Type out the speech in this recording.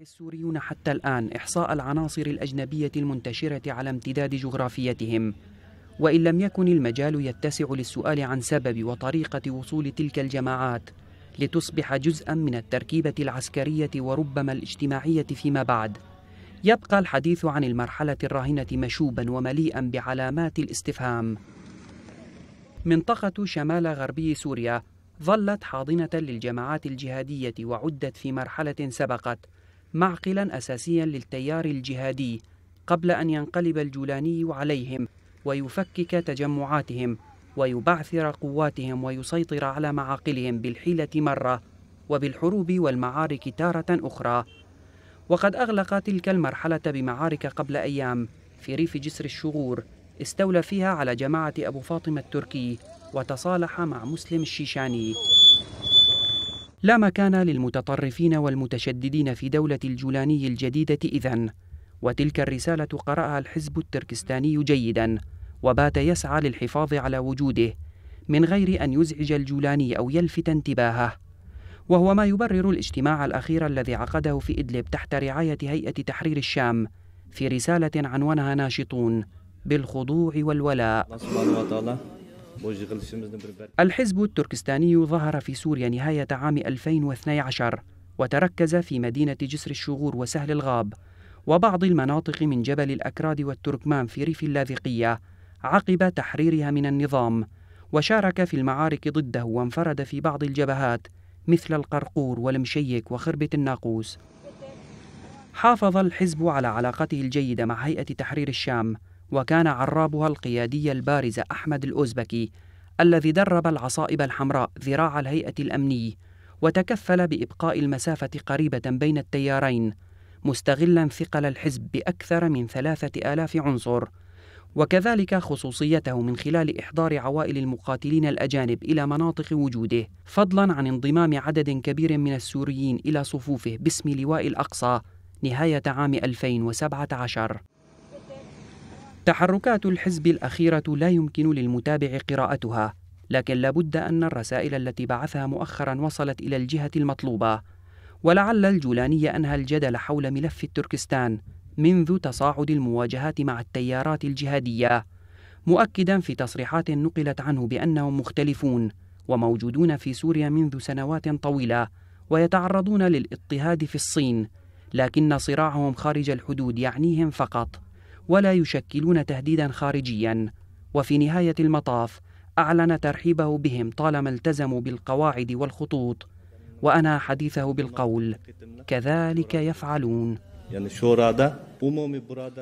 السوريون حتى الآن إحصاء العناصر الأجنبية المنتشرة على امتداد جغرافيتهم وإن لم يكن المجال يتسع للسؤال عن سبب وطريقة وصول تلك الجماعات لتصبح جزءا من التركيبة العسكرية وربما الاجتماعية فيما بعد يبقى الحديث عن المرحلة الراهنة مشوبا ومليئا بعلامات الاستفهام منطقة شمال غربي سوريا ظلت حاضنة للجماعات الجهادية وعدت في مرحلة سبقت معقلا أساسيا للتيار الجهادي قبل أن ينقلب الجولاني عليهم ويفكك تجمعاتهم ويبعثر قواتهم ويسيطر على معاقلهم بالحيلة مرة وبالحروب والمعارك تارة أخرى وقد أغلق تلك المرحلة بمعارك قبل أيام في ريف جسر الشغور استولى فيها على جماعة أبو فاطمة التركي وتصالح مع مسلم الشيشاني لا مكان للمتطرفين والمتشددين في دولة الجولاني الجديدة إذن وتلك الرسالة قرأها الحزب التركستاني جيدا وبات يسعى للحفاظ على وجوده من غير أن يزعج الجولاني أو يلفت انتباهه وهو ما يبرر الاجتماع الأخير الذي عقده في إدلب تحت رعاية هيئة تحرير الشام في رسالة عنوانها ناشطون بالخضوع والولاء الحزب التركستاني ظهر في سوريا نهاية عام 2012 وتركز في مدينة جسر الشغور وسهل الغاب وبعض المناطق من جبل الأكراد والتركمان في ريف اللاذقية عقب تحريرها من النظام وشارك في المعارك ضده وانفرد في بعض الجبهات مثل القرقور والمشيك وخربة الناقوس حافظ الحزب على علاقته الجيدة مع هيئة تحرير الشام وكان عرابها القيادي البارز أحمد الأوزبكي الذي درب العصائب الحمراء ذراع الهيئة الأمني وتكفل بإبقاء المسافة قريبة بين التيارين مستغلا ثقل الحزب بأكثر من ثلاثة آلاف عنصر وكذلك خصوصيته من خلال إحضار عوائل المقاتلين الأجانب إلى مناطق وجوده فضلا عن انضمام عدد كبير من السوريين إلى صفوفه باسم لواء الأقصى نهاية عام 2017 تحركات الحزب الأخيرة لا يمكن للمتابع قراءتها، لكن لابد أن الرسائل التي بعثها مؤخرا وصلت إلى الجهة المطلوبة، ولعل الجولاني أنهى الجدل حول ملف التركستان منذ تصاعد المواجهات مع التيارات الجهادية، مؤكدا في تصريحات نقلت عنه بأنهم مختلفون وموجودون في سوريا منذ سنوات طويلة ويتعرضون للاضطهاد في الصين، لكن صراعهم خارج الحدود يعنيهم فقط. ولا يشكلون تهديدا خارجيا وفي نهايه المطاف اعلن ترحيبه بهم طالما التزموا بالقواعد والخطوط وانا حديثه بالقول كذلك يفعلون يعني